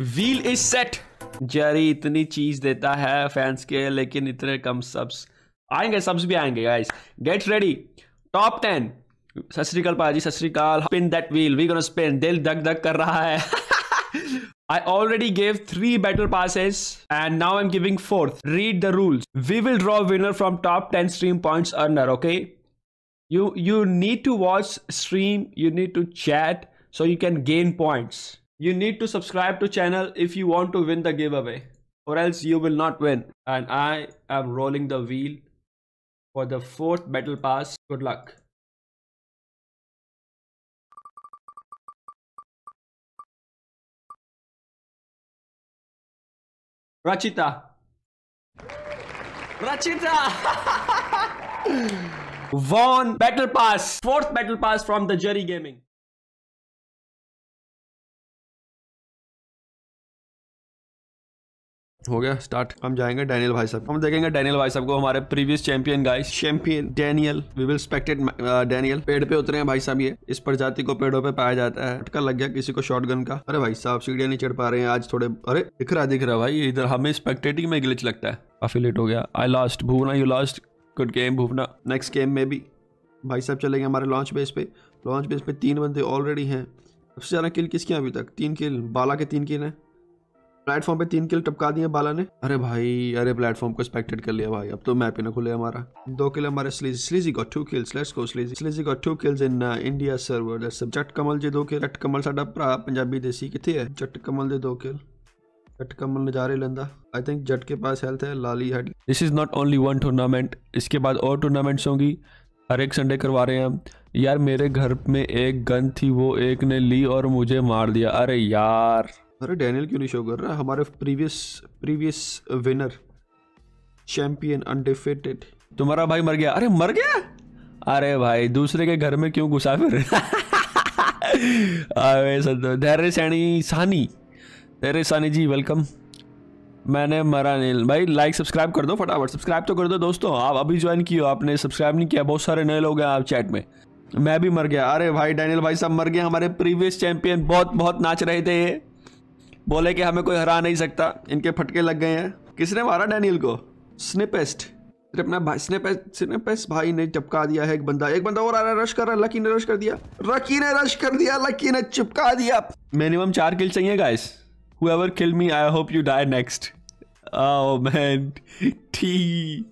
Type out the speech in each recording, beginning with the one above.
Wheel is set Jerry इतनी चीज देता है फैंस के लेकिन इतने कम सब्स आएंगे सब्स भी आएंगे guys get ready top ten सत श्रीकाल पाजी सत श्रीकाल spin that wheel we gonna spin दिल धक धक कर रहा है I already gave three battle passes and now I'm giving fourth. Read the rules. We will draw winner from top 10 stream points earner, okay? You you need to watch stream, you need to chat so you can gain points. you need to subscribe to channel if you want to win the giveaway or else you will not win and i am rolling the wheel for the fourth battle pass good luck Rachita. Rachita! Vaughn Battle Pass. Fourth Battle Pass from the Jerry Gaming. हो गया start हम जाएंगे Daniel भाई साहब हम देखेंगे Daniel भाई साहब को हमारे previous champion guys champion Daniel we will expected Daniel पेड़ पे उतरे हैं भाई साहब ये इस प्रजाति को पेड़ों पे पाया जाता है अटका लग गया किसी को शॉर्ट का अरे भाई साहब सीढ़िया नहीं चढ़ पा रहे हैं आज थोड़े अरे दिख रहा दिख रहा भाई इधर हमें स्पेक्टेटिंग में गिलच लगता है काफी लेट हो गया I last Bhuvana you last good game Bhuvana next game में भी भाई साहब चलेंगे हमारे लॉन्च बेस पे लॉन्च बेस पे तीन बंदे ऑलरेडी हैं सबसे ज़्यादा किल किसके अभी तक तीन किल बाला के तीन किल हैं प्लेटफॉर्म पे तीन किल टपका दिए बाला ने अरे भाई अरे प्लेटफॉर्म को एक्सपेक्टेड कर लिया भाई अब तो मैप ही ना खुले हमारा दो किल हमारे sleazy sleazy got two kills let's go sleazy sleazy got two kills in India server that's a Jatt Kamal ji दो किल जट कमल साडा भरा पंजाबी देसी किथे है जट कमल दे दो किल जट कमल नज़ारे लेंदा आई थिंक जट के पास हेल्थ है लाली head this is not only one tournament इसके बाद और टूर्नामेंट्स होंगी हर एक संडे करवा रहे हैं यार मेरे घर में एक गन थी वो एक ने ली और मुझे मार दिया अरे यार अरे डैनियल क्यों नहीं शो कर रहा हमारे previous previous winner champion undefeated तुम्हारा भाई मर गया अरे मर गया अरे भाई दूसरे के घर में क्यों घुसा फिर अरे धैर्य सैनी सानी धैर्य सानी जी वेलकम मैंने मरा नहीं भाई लाइक सब्सक्राइब कर दो फटाफट सब्सक्राइब तो कर दो दोस्तों आप अभी ज्वाइन किए आपने सब्सक्राइब नहीं किया बहुत सारे नए लोग हैं आप चैट में मैं भी मर गया अरे भाई डैनियल भाई सब मर गए हमारे प्रीवियस चैंपियन बहुत बहुत नाच रहे थे बोले कि हमें कोई हरा नहीं सकता इनके फटके लग गए हैं किसने मारा डैनियल को स्निपेस्ट अपना भाई स्नेपेस्ट स्नेपेस्ट भाई ने चपका दिया है एक बंदा एक बंदा और आ रहा है रश कर रहा है लकी ने रश कर दिया रकी ने रश कर दिया लकी ने चिपका दिया मिनिमम चार किल चाहिए guys whoever kill me I hope you die next oh man T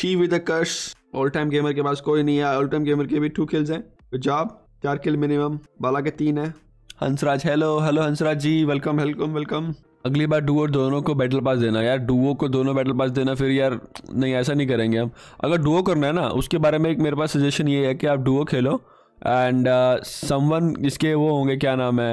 T with a curse all time gamer के पास कोई नहीं है ऑल टाइम गेमर के भी टू किल्स हैं गुड जॉब चार किल मिनिमम बाला के तीन है Hansraj hello hello Hansraj ji welcome welcome welcome अगली बार डुओ दोनों को बैटल पास देना यार डुओ को दोनों बैटल पास देना फिर यार नहीं ऐसा नहीं करेंगे हम अगर डुओ करना है ना उसके बारे में एक मेरे पास सजेशन ये है कि आप डुओ खेलो एंड समवन इसके जिसके वो होंगे क्या नाम है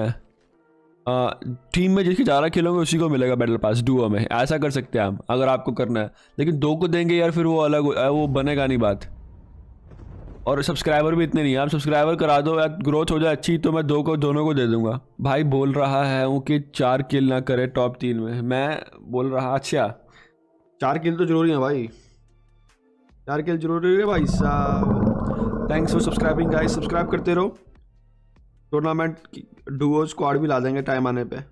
टीम uh, में जिसके ज़्यादा खेलोगे उसी को मिलेगा बैटल पास डुओ में ऐसा कर सकते हैं हम अगर आपको करना है लेकिन दो को देंगे यार फिर वो अलग वो बनेगा नहीं बात और सब्सक्राइबर भी इतने नहीं आप सब्सक्राइबर करा दो या ग्रोथ हो जाए अच्छी तो मैं दो को दोनों को दे दूंगा भाई बोल रहा है वो कि चार किल ना करे टॉप तीन में मैं बोल रहा अच्छा चार किल तो जरूरी है भाई चार किल जरूरी है भाई साहब thanks for subscribing guys subscribe करते रहो टूर्नामेंट डुओ स्क्वाड भी ला देंगे टाइम आने पर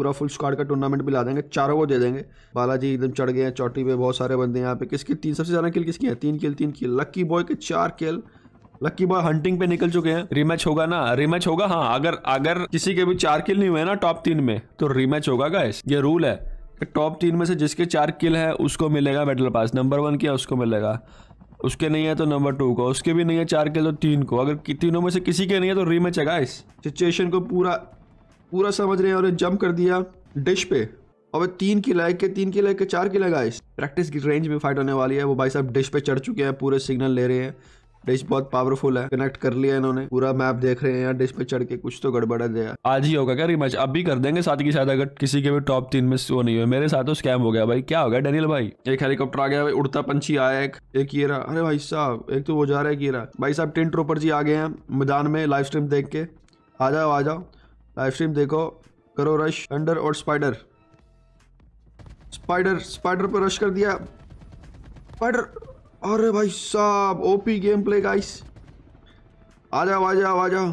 पूरा फुल स्क्वाड का टूर्नामेंट भी ला देंगे चारों को दे देंगे बालाजी एकदम चढ़ गए हैं चौटी पे बहुत सारे बंदे यहाँ पे किसकी तीन सबसे ज़्यादा किल किसकी है तीन किल तीन किल लक्की बॉय के चार किल लक्की बॉय हंटिंग पे निकल चुके हैं रीमैच होगा ना रीमैच होगा हाँ अगर अगर किसी के भी चार किल नहीं हुए ना टॉप तीन में तो रीमैच होगा गाइस ये रूल है टॉप तीन में से जिसके चार किल है उसको मिलेगा बैटल पास नंबर वन किया उसको मिलेगा उसके नहीं है तो नंबर टू को उसके भी नहीं है चार किल तो तीन को अगर तीनों में से किसी के नहीं है तो रीमैच है गाइस सिचुएशन को पूरा पूरा समझ रहे हैं और जंप कर दिया डिश पे और तीन की लाइक के तीन की लाइक के चार की लगाए प्रैक्टिस की रेंज में फाइट होने वाली है वो भाई साहब डिश पे चढ़ चुके हैं पूरे सिग्नल ले रहे हैं डिश बहुत पावरफुल है कनेक्ट कर लिया इन्होंने पूरा मैप देख रहे हैं यार डिश पे चढ़ के कुछ तो गड़बड़ा दिया आज ही होगा क्या रिमच अब भी कर देंगे साथ ही साथ अगर किसी के भी टॉप तीन में वो नहीं हुए मेरे साथ तो स्कैम हो गया भाई क्या हो गया डेनियल भाई एक हेलीकॉप्टर आ गया भाई उड़ता पंछी आया एक एक ये रहा अरे भाई साहब एक तो वो जा रहा है कि रहा भाई साहब टेंट रोपर जी आ गए हैं मैदान में लाइव स्ट्रीम देख के आ जाओ आ जाओ लाइव स्ट्रीम देखो करो रश अंडर और स्पाइडर स्पाइडर स्पाइडर पर रश कर दिया स्पाइडर अरे भाई साहब ओपी गेम प्ले गाइस आ जाओ आ जाओ आ जाओ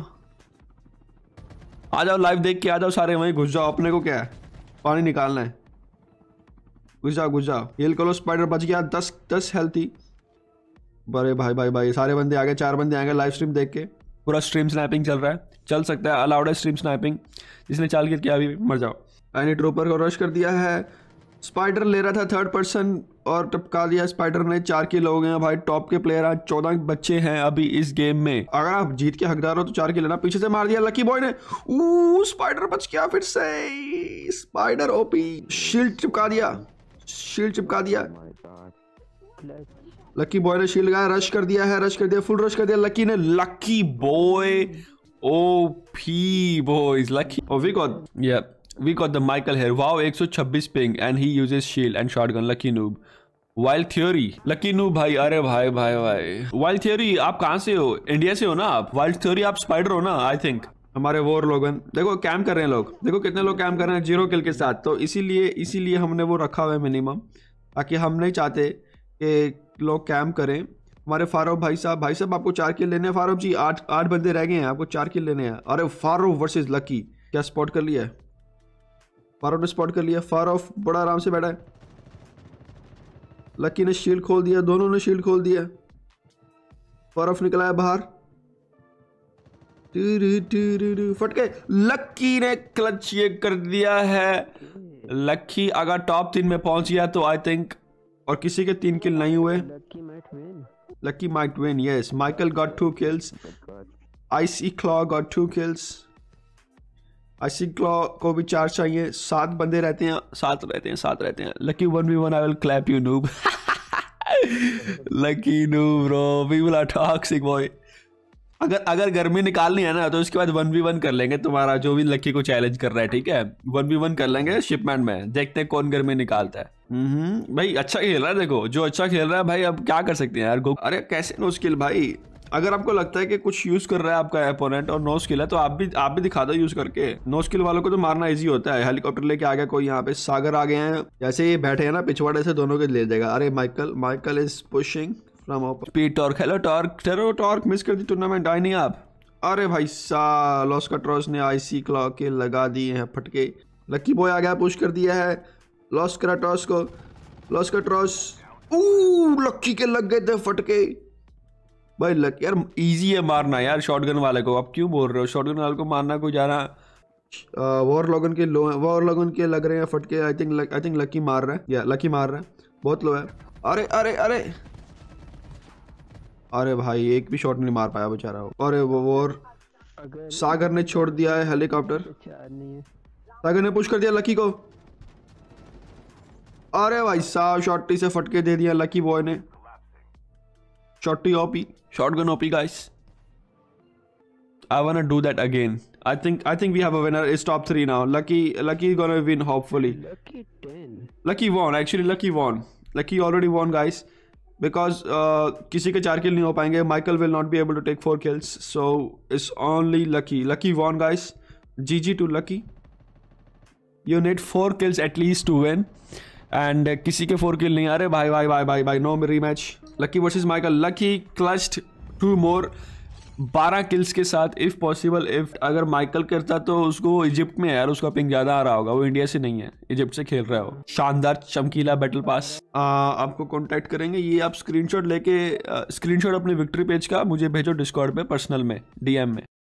आ जाओ लाइव देख के आ जाओ सारे वहीं घुस जाओ अपने को क्या है पानी निकालना है घुस जाओ घुस जाओ हिल करो स्पाइडर बच गया दस दस हेल्थी बड़े भाई भाई भाई सारे बंदे आ गए चार बंदे आ गए लाइव स्ट्रीम देख के पूरा स्ट्रीम स्नैपिंग चल रहा है चल सकता है अलाउड है स्ट्रीम स्नैपिंग जिसने चाल करके अभी मर जाओ एनी ट्रोपर को रश कर दिया है स्पाइडर ले रहा था थर्ड पर्सन और टपका दिया स्पाइडर ने चार के लोग हैं भाई टॉप के प्लेयर आज चौदह बच्चे हैं अभी इस गेम में अगर आप जीत के हकदार हो तो चार के लेना पीछे से मार दिया लकी बॉय ने स्पाइडर बच गया फिर से स्पाइडर ओपी शील्ड चिपका दिया शील्ड चिपका दिया लकी बॉय ने शील्ड लगाया रश कर दिया है रश कर दिया फुल रश कर दिया लकी ने lucky boy OP boys lucky oh we got yeah we got the Michael here wow 126 ping and he uses shield and shotgun lucky noob wild theory lucky noob भाई अरे भाई भाई भाई wild theory आप कहाँ से हो इंडिया से हो ना आप वाइल्ड थ्योरी आप स्पाइडर हो ना आई थिंक हमारे वोर लोगन देखो कैम कर रहे हैं लोग देखो कितने लोग कैम कर रहे हैं जीरो किल के साथ तो इसीलिए इसीलिए हमने वो रखा हुआ है मिनिमम ताकि हम नहीं चाहते कि लोग कैम्प करें हमारे फारूक भाई साहब भाई साहब आपको चार किल लेने हैं फारूक जी आठ आठ बंदे रह गए हैं आपको चार किल लेने हैं अरे फारूक वर्सेस लकी क्या स्पॉट कर लिया है फारूक ने स्पॉट कर लिया फारूक बड़ा आराम से बैठा है लकी ने शील्ड खोल दिया दोनों ने शील्ड खोल दिया फारूक निकला है बाहर फट के लकी ने क्लच ये कर दिया है लकी अगर टॉप तीन में पहुंच गया तो आई थिंक और किसी के तीन किल नहीं हुए lucky might win yes Michael got two kills icy claw got two kills icy claw को भी चार चाहिए सात बंदे रहते हैं सात रहते हैं सात रहते हैं lucky one v one I will clap you noob lucky noob bro we will are toxic boy अगर अगर गर्मी निकालनी है ना तो उसके बाद वन वी वन कर लेंगे तुम्हारा जो भी लक्की को चैलेंज कर रहा है ठीक है वन वी वन कर लेंगे शिपमेंट में देखते हैं कौन गर्मी निकालता है हम्म भाई अच्छा खेल रहा है देखो जो अच्छा खेल रहा है भाई अब क्या कर सकते हैं यार गो अरे कैसे नो स्किल भाई अगर आपको लगता है कि कुछ यूज कर रहा है आपका अपोनेंट और नो स्किल है तो आप भी आप भी दिखा दो यूज करके नो स्किल वालों को तो मारना इजी होता है हेलीकॉप्टर लेके आ गया कोई यहाँ पे सागर आ गए हैं जैसे ये बैठे हैं ना पिछवाड़े से दोनों के ले जाएगा अरे Michael Michael is pushing tournament आए नहीं आप अरे भाई सा लॉस कट्रॉस ने आईसी क्लॉ के लगा दिए हैं फटके लकी बॉय आ गया पुश कर दिया है लॉस क्राटॉस को लॉस कट्रॉस लक्की के लग गए थे फटके भाई लक यार इजी है मारना यार शॉटगन वाले को आप क्यों बोल रहे हो शॉटगन वाले को मारना को जाना वॉर लॉगन के लो वॉर लॉगन के लग रहे हैं फटके I think I think lucky मार रहा है या लकी मार रहा है बहुत लो है अरे अरे अरे अरे भाई एक भी शॉट नहीं मार पाया बेचारा वो अरे वो और सागर ने छोड़ दिया है हेलीकॉप्टर सागर ने पुश कर दिया लकी को अरे भाई साहब शॉर्टी से फटके दे दिया लकी बॉय ने shorty OP shotgun OP guys I wanna do that again. I think I think we have a winner. It's top three now. Lucky Lucky gonna win hopefully. Lucky ten. Lucky won actually. Lucky won. Lucky already won, guys. Because uh, किसी के चार किल नहीं हो पाएंगे Michael will not be able to take four kills so it's only Lucky Lucky won guys G G to Lucky you need four kills at least to win and किसी के four किल नहीं आ रहे भाई भाई भाई भाई भाई नो मेरी match lucky versus Michael lucky clutch two more बारह किल्स के साथ इफ़ पॉसिबल इफ अगर माइकल करता तो उसको इजिप्ट में यार उसका पिंग ज़्यादा आ रहा होगा वो इंडिया से नहीं है इजिप्ट से खेल रहा हो शानदार चमकीला बैटल पास आ, आपको कांटेक्ट करेंगे ये आप स्क्रीनशॉट लेके स्क्रीनशॉट अपने विक्ट्री पेज का मुझे भेजो डिस्कॉर्ड पे पर्सनल में डीएम में